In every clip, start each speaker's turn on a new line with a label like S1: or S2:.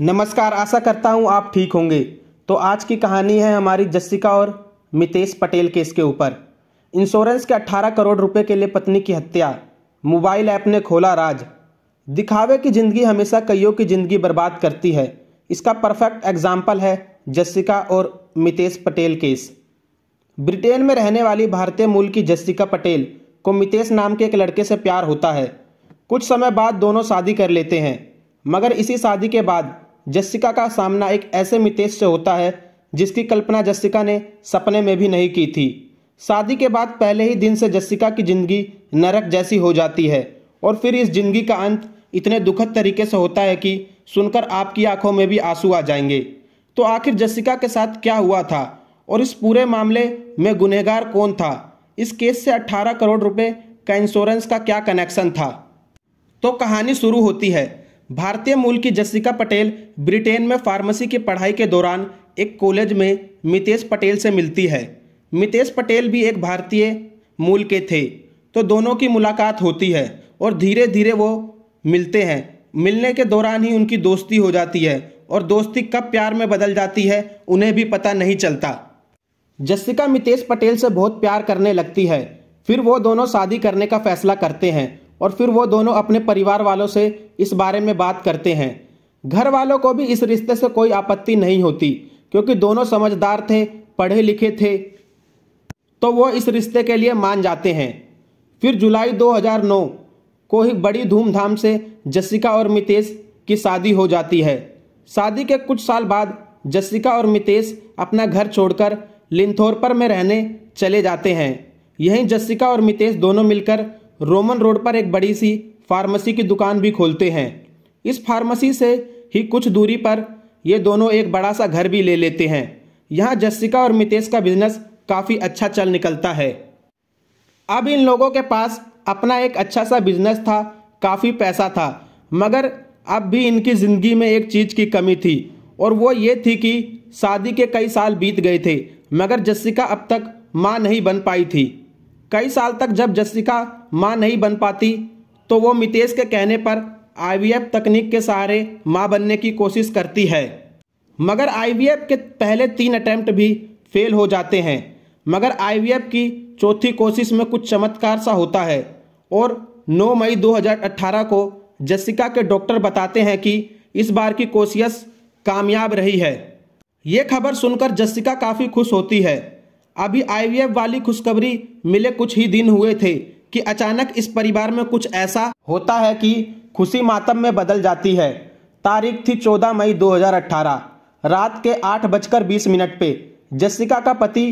S1: नमस्कार आशा करता हूँ आप ठीक होंगे तो आज की कहानी है हमारी जस्सिका और मितेश पटेल केस के ऊपर इंश्योरेंस के 18 करोड़ रुपए के लिए पत्नी की हत्या मोबाइल ऐप ने खोला राज दिखावे की ज़िंदगी हमेशा कईयों की ज़िंदगी बर्बाद करती है इसका परफेक्ट एग्जाम्पल है जस्सिका और मितेश पटेल केस ब्रिटेन में रहने वाली भारतीय मूल की जस्सिका पटेल को मितेश नाम के एक लड़के से प्यार होता है कुछ समय बाद दोनों शादी कर लेते हैं मगर इसी शादी के बाद जस्सिका का सामना एक ऐसे मितेश से होता है जिसकी कल्पना जस्सिका ने सपने में भी नहीं की थी शादी के बाद पहले ही दिन से जस्सिका की ज़िंदगी नरक जैसी हो जाती है और फिर इस जिंदगी का अंत इतने दुखद तरीके से होता है कि सुनकर आपकी आंखों में भी आंसू आ जाएंगे तो आखिर जस्सिका के साथ क्या हुआ था और इस पूरे मामले में गुनहगार कौन था इस केस से 18 करोड़ रुपए का इंश्योरेंस का क्या कनेक्शन था तो कहानी शुरू होती है भारतीय मूल की जसिका पटेल ब्रिटेन में फार्मेसी की पढ़ाई के दौरान एक कॉलेज में मितेश पटेल से मिलती है मितेश पटेल भी एक भारतीय मूल के थे तो दोनों की मुलाकात होती है और धीरे धीरे वो मिलते हैं मिलने के दौरान ही उनकी दोस्ती हो जाती है और दोस्ती कब प्यार में बदल जाती है उन्हें भी पता नहीं चलता जस्सिका मितेश पटेल से बहुत प्यार करने लगती है फिर वो दोनों शादी करने का फैसला करते हैं और फिर वो दोनों अपने परिवार वालों से इस बारे में बात करते हैं घर वालों को भी इस रिश्ते से कोई आपत्ति नहीं होती क्योंकि दोनों समझदार थे पढ़े लिखे थे तो वो इस रिश्ते के लिए मान जाते हैं फिर जुलाई 2009 को ही बड़ी धूमधाम से जसिका और मितेश की शादी हो जाती है शादी के कुछ साल बाद जसिका और मितेश अपना घर छोड़कर लिंथोरपर में रहने चले जाते हैं यहीं जसिका और मितेश दोनों मिलकर रोमन रोड पर एक बड़ी सी फार्मेसी की दुकान भी खोलते हैं इस फार्मेसी से ही कुछ दूरी पर ये दोनों एक बड़ा सा घर भी ले लेते हैं यहाँ जस्सिका और मितेश का बिजनेस काफ़ी अच्छा चल निकलता है अब इन लोगों के पास अपना एक अच्छा सा बिजनेस था काफ़ी पैसा था मगर अब भी इनकी ज़िंदगी में एक चीज़ की कमी थी और वो ये थी कि शादी के कई साल बीत गए थे मगर जस्सिका अब तक माँ नहीं बन पाई थी कई साल तक जब जस्सिका माँ नहीं बन पाती तो वो मितेश के कहने पर आईवीएफ तकनीक के सहारे माँ बनने की कोशिश करती है मगर आईवीएफ के पहले तीन अटैम्प्ट भी फेल हो जाते हैं मगर आईवीएफ की चौथी कोशिश में कुछ चमत्कार सा होता है और 9 मई 2018 को जस्सिका के डॉक्टर बताते हैं कि इस बार की कोशिश कामयाब रही है ये खबर सुनकर जस्सिका काफ़ी खुश होती है अभी आईवीएफ वाली खुशखबरी मिले कुछ ही दिन हुए थे कि अचानक इस परिवार में कुछ ऐसा होता है कि खुशी मातम में बदल जाती है तारीख थी 14 मई 2018 रात के आठ बजकर बीस मिनट पे जस्सिका का पति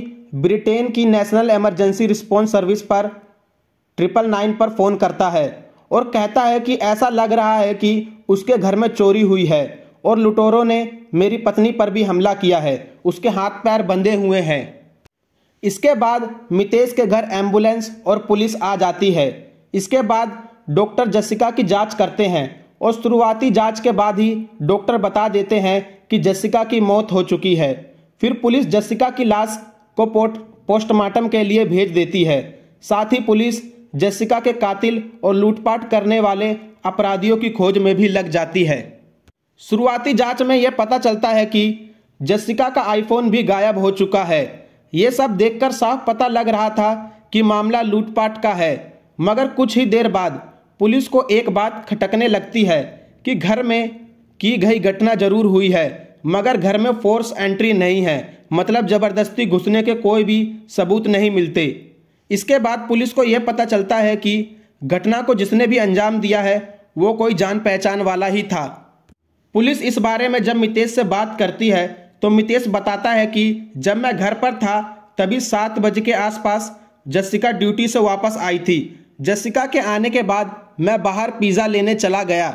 S1: ब्रिटेन की नेशनल इमरजेंसी रिस्पॉन्स सर्विस पर ट्रिपल नाइन पर फ़ोन करता है और कहता है कि ऐसा लग रहा है कि उसके घर में चोरी हुई है और लुटोरों ने मेरी पत्नी पर भी हमला किया है उसके हाथ पैर बंधे हुए हैं इसके बाद मितेश के घर एम्बुलेंस और पुलिस आ जाती है इसके बाद डॉक्टर जसिका की जांच करते हैं और शुरुआती जांच के बाद ही डॉक्टर बता देते हैं कि जसिका की मौत हो चुकी है फिर पुलिस जसिका की लाश को पोट पोस्टमार्टम के लिए भेज देती है साथ ही पुलिस जसिका के कातिल और लूटपाट करने वाले अपराधियों की खोज में भी लग जाती है शुरुआती जांच में यह पता चलता है कि जसिका का आईफोन भी गायब हो चुका है ये सब देखकर साफ पता लग रहा था कि मामला लूटपाट का है मगर कुछ ही देर बाद पुलिस को एक बात खटकने लगती है कि घर में की गई घटना जरूर हुई है मगर घर में फोर्स एंट्री नहीं है मतलब ज़बरदस्ती घुसने के कोई भी सबूत नहीं मिलते इसके बाद पुलिस को यह पता चलता है कि घटना को जिसने भी अंजाम दिया है वो कोई जान पहचान वाला ही था पुलिस इस बारे में जब मितेश से बात करती है तो मितेश बताता है कि जब मैं घर पर था तभी सात बजे के आसपास जस्सिका ड्यूटी से वापस आई थी जस्सिका के आने के बाद मैं बाहर पिज़्ज़ा लेने चला गया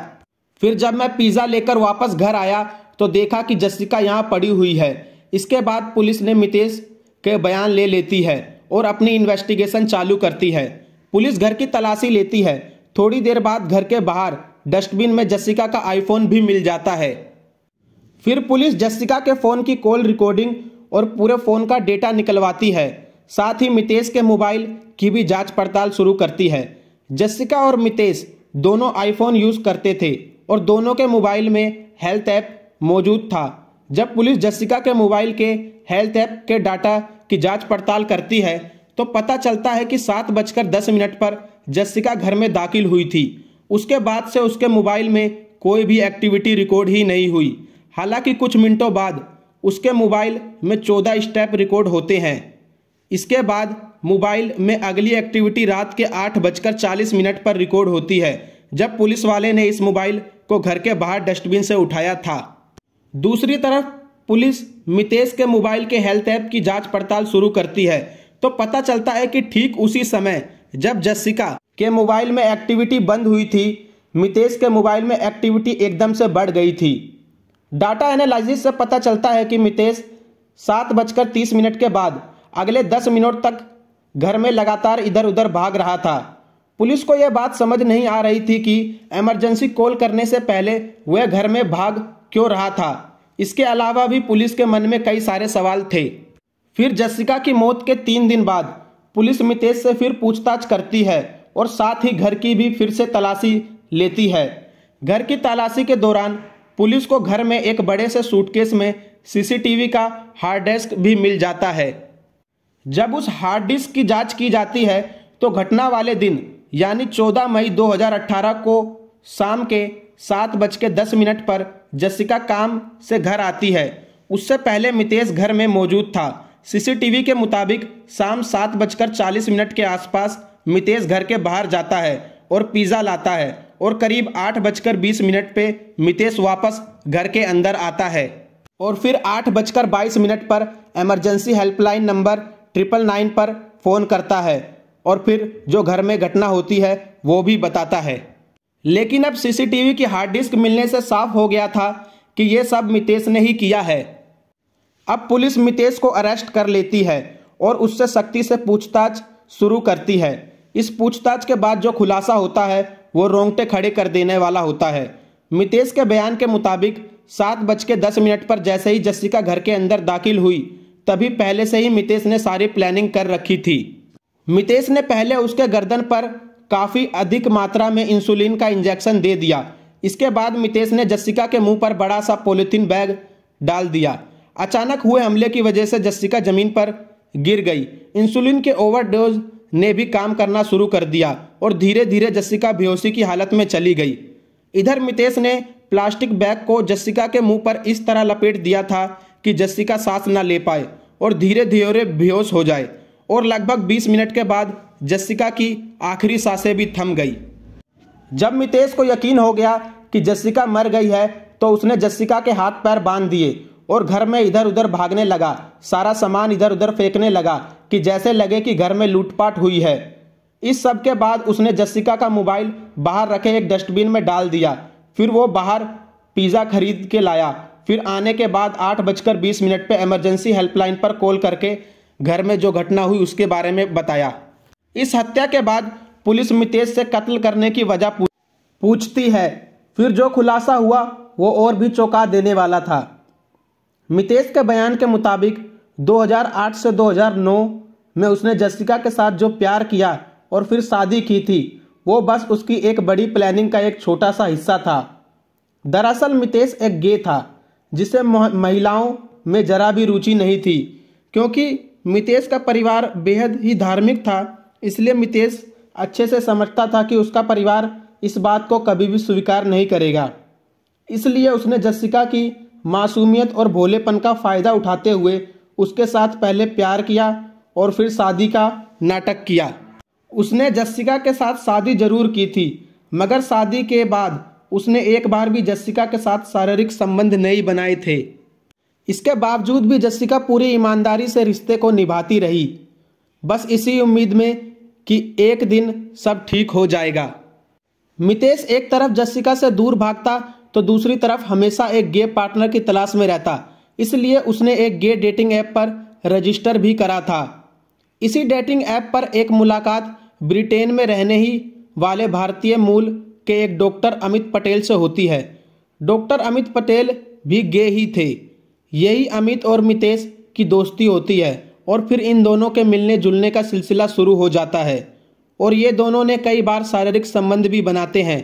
S1: फिर जब मैं पिज़्ज़ा लेकर वापस घर आया तो देखा कि जस्सिका यहाँ पड़ी हुई है इसके बाद पुलिस ने मितेश के बयान ले लेती है और अपनी इन्वेस्टिगेशन चालू करती है पुलिस घर की तलाशी लेती है थोड़ी देर बाद घर के बाहर डस्टबिन में जसिका का आईफोन भी मिल जाता है फिर पुलिस जस्सिका के फ़ोन की कॉल रिकॉर्डिंग और पूरे फ़ोन का डेटा निकलवाती है साथ ही मितेश के मोबाइल की भी जांच पड़ताल शुरू करती है जस्सिका और मितेश दोनों आईफोन यूज़ करते थे और दोनों के मोबाइल में हेल्थ ऐप मौजूद था जब पुलिस जस्सिका के मोबाइल के हेल्थ ऐप के डाटा की जांच पड़ताल करती है तो पता चलता है कि सात बजकर दस मिनट पर जस्सिका घर में दाखिल हुई थी उसके बाद से उसके मोबाइल में कोई भी एक्टिविटी रिकॉर्ड ही नहीं हुई हालांकि कुछ मिनटों बाद उसके मोबाइल में चौदह स्टेप रिकॉर्ड होते हैं इसके बाद मोबाइल में अगली एक्टिविटी रात के आठ बजकर चालीस मिनट पर रिकॉर्ड होती है जब पुलिस वाले ने इस मोबाइल को घर के बाहर डस्टबिन से उठाया था दूसरी तरफ पुलिस मितेश के मोबाइल के हेल्थ ऐप की जांच पड़ताल शुरू करती है तो पता चलता है कि ठीक उसी समय जब जस्सिका के मोबाइल में एक्टिविटी बंद हुई थी मितेश के मोबाइल में एक्टिविटी एकदम से बढ़ गई थी डाटा एनालिसिस से पता चलता है कि मितेश सात बजकर तीस मिनट के बाद अगले दस मिनट तक घर में लगातार इधर उधर भाग रहा था पुलिस को यह बात समझ नहीं आ रही थी कि इमरजेंसी कॉल करने से पहले वह घर में भाग क्यों रहा था इसके अलावा भी पुलिस के मन में कई सारे सवाल थे फिर जसिका की मौत के तीन दिन बाद पुलिस मितेश से फिर पूछताछ करती है और साथ ही घर की भी फिर से तलाशी लेती है घर की तलाशी के दौरान पुलिस को घर में एक बड़े से सूटकेस में सीसीटीवी का हार्ड डिस्क भी मिल जाता है जब उस हार्ड डिस्क की जांच की जाती है तो घटना वाले दिन यानी 14 मई 2018 को शाम के सात बज के दस मिनट पर जसिका काम से घर आती है उससे पहले मितेश घर में मौजूद था सीसीटीवी के मुताबिक शाम सात बजकर चालीस मिनट के आसपास मितेश घर के बाहर जाता है और पिज़्ज़ा लाता है और करीब आठ बजकर बीस मिनट पे मितेश वापस घर के अंदर आता है और फिर आठ बजकर बाईस मिनट पर emergency helpline number triple nine पर फ़ोन करता है और फिर जो घर में घटना होती है वो भी बताता है लेकिन अब सीसीटीवी की हार्ड डिस्क मिलने से साफ हो गया था कि ये सब मितेश ने ही किया है अब पुलिस मितेश को अरेस्ट कर लेती है और उससे सख्ती से पूछताछ शुरू करती है इस पूछताछ के बाद जो खुलासा होता है वो रोंगटे खड़े कर देने वाला होता है मितेश के बयान के मुताबिक सात बज के दस मिनट पर जैसे ही जस्सिका घर के अंदर दाखिल हुई तभी पहले से ही मितेश ने सारी प्लानिंग कर रखी थी मितेश ने पहले उसके गर्दन पर काफ़ी अधिक मात्रा में इंसुलिन का इंजेक्शन दे दिया इसके बाद मितेश ने जस्सिका के मुंह पर बड़ा सा पोलिथीन बैग डाल दिया अचानक हुए हमले की वजह से जस्सिका जमीन पर गिर गई इंसुलिन के ओवरडोज ने भी काम करना शुरू कर दिया और धीरे धीरे जस्सिका बेहोशी की हालत में चली गई इधर मितेश ने प्लास्टिक बैग को जस्सिका के मुंह पर इस तरह लपेट दिया था कि जस्सिका सांस ना ले पाए और धीरे धीरे बेहोश हो जाए और लगभग 20 मिनट के बाद जस्सिका की आखिरी सांसें भी थम गई जब मितेश को यकीन हो गया कि जस्सिका मर गई है तो उसने जस्सिका के हाथ पैर बांध दिए और घर में इधर उधर भागने लगा सारा सामान इधर उधर फेंकने लगा कि जैसे लगे कि घर में लूटपाट हुई है इस सब के बाद उसने जस्सिका का मोबाइल बाहर रखे एक डस्टबिन में डाल दिया फिर वो बाहर पिज़्ज़ा खरीद के लाया फिर आने के बाद आठ बजकर बीस मिनट पर एमरजेंसी हेल्पलाइन पर कॉल करके घर में जो घटना हुई उसके बारे में बताया इस हत्या के बाद पुलिस मितेश से कत्ल करने की वजह पूछती है फिर जो खुलासा हुआ वो और भी चौंका देने वाला था मितेश के बयान के मुताबिक 2008 से 2009 में उसने जसिका के साथ जो प्यार किया और फिर शादी की थी वो बस उसकी एक बड़ी प्लानिंग का एक छोटा सा हिस्सा था दरअसल मितेश एक गे था जिसे महिलाओं में जरा भी रुचि नहीं थी क्योंकि मितेश का परिवार बेहद ही धार्मिक था इसलिए मितेश अच्छे से समझता था कि उसका परिवार इस बात को कभी भी स्वीकार नहीं करेगा इसलिए उसने जसिका की मासूमियत और भोलेपन का फ़ायदा उठाते हुए उसके साथ पहले प्यार किया और फिर शादी का नाटक किया उसने जस्सिका के साथ शादी जरूर की थी मगर शादी के बाद उसने एक बार भी जस्सिका के साथ शारीरिक संबंध नहीं बनाए थे इसके बावजूद भी जस्सिका पूरी ईमानदारी से रिश्ते को निभाती रही बस इसी उम्मीद में कि एक दिन सब ठीक हो जाएगा मितेश एक तरफ जस्सिका से दूर भागता तो दूसरी तरफ हमेशा एक गे पार्टनर की तलाश में रहता इसलिए उसने एक गे डेटिंग ऐप पर रजिस्टर भी करा था इसी डेटिंग ऐप पर एक मुलाकात ब्रिटेन में रहने ही वाले भारतीय मूल के एक डॉक्टर अमित पटेल से होती है डॉक्टर अमित पटेल भी गे ही थे यही अमित और मितेश की दोस्ती होती है और फिर इन दोनों के मिलने जुलने का सिलसिला शुरू हो जाता है और ये दोनों ने कई बार शारीरिक संबंध भी बनाते हैं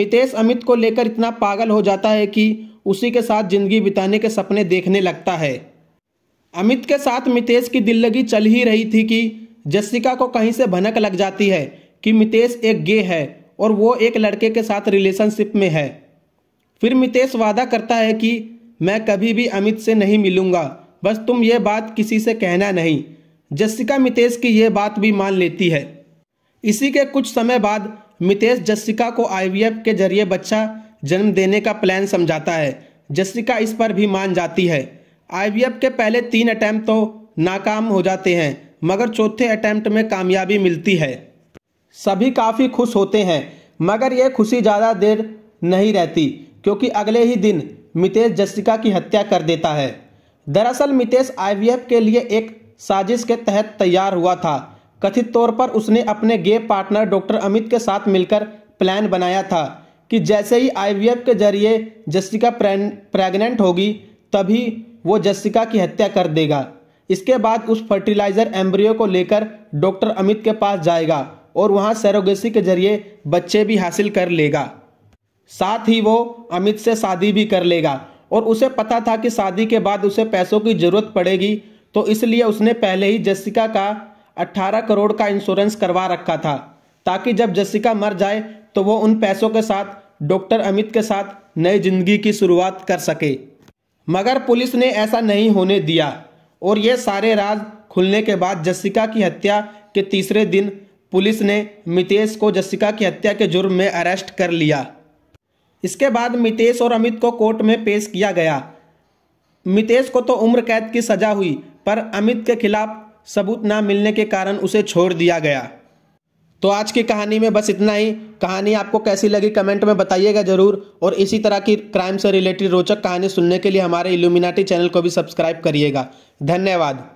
S1: मितेश अमित को लेकर इतना पागल हो जाता है कि उसी के साथ जिंदगी बिताने के सपने देखने लगता है अमित के साथ मितेश की दिल लगी चल ही रही थी कि जस्सिका को कहीं से भनक लग जाती है कि मितेश एक गे है और वो एक लड़के के साथ रिलेशनशिप में है फिर मितेश वादा करता है कि मैं कभी भी अमित से नहीं मिलूंगा बस तुम ये बात किसी से कहना नहीं जस्सिका मितेश की यह बात भी मान लेती है इसी के कुछ समय बाद मितेश जस्सिका को आईवीएफ के जरिए बच्चा जन्म देने का प्लान समझाता है जसरिका इस पर भी मान जाती है आईवीएफ के पहले तीन अटैम्प्ट तो नाकाम हो जाते हैं मगर चौथे अटैम्प्ट में कामयाबी मिलती है सभी काफ़ी खुश होते हैं मगर यह खुशी ज़्यादा देर नहीं रहती क्योंकि अगले ही दिन मितेश जसिका की हत्या कर देता है दरअसल मितेश आईवीएफ के लिए एक साजिश के तहत तैयार हुआ था कथित तौर पर उसने अपने गे पार्टनर डॉक्टर अमित के साथ मिलकर प्लान बनाया था कि जैसे ही आईवीएफ के जरिए जस्टिका प्रेग्नेंट होगी तभी वो जस्टिका की हत्या कर देगा इसके बाद उस फर्टिलाइजर एम्ब्रियो को लेकर डॉक्टर अमित के पास जाएगा और वहाँ सेरोगेसी के जरिए बच्चे भी हासिल कर लेगा साथ ही वो अमित से शादी भी कर लेगा और उसे पता था कि शादी के बाद उसे पैसों की जरूरत पड़ेगी तो इसलिए उसने पहले ही जस्सिका का 18 करोड़ का इंश्योरेंस करवा रखा था ताकि जब जस्सिका मर जाए तो वो उन पैसों के साथ डॉक्टर अमित के साथ नई जिंदगी की शुरुआत कर सके मगर पुलिस ने ऐसा नहीं होने दिया और ये सारे राज खुलने के बाद जस्सिका की हत्या के तीसरे दिन पुलिस ने मितेश को जस्सिका की हत्या के जुर्म में अरेस्ट कर लिया इसके बाद मितेश और अमित को कोर्ट में पेश किया गया मितेश को तो उम्र कैद की सज़ा हुई पर अमित के खिलाफ सबूत ना मिलने के कारण उसे छोड़ दिया गया तो आज की कहानी में बस इतना ही कहानी आपको कैसी लगी कमेंट में बताइएगा ज़रूर और इसी तरह की क्राइम से रिलेटेड रोचक कहानी सुनने के लिए हमारे इल्यूमिनाटी चैनल को भी सब्सक्राइब करिएगा धन्यवाद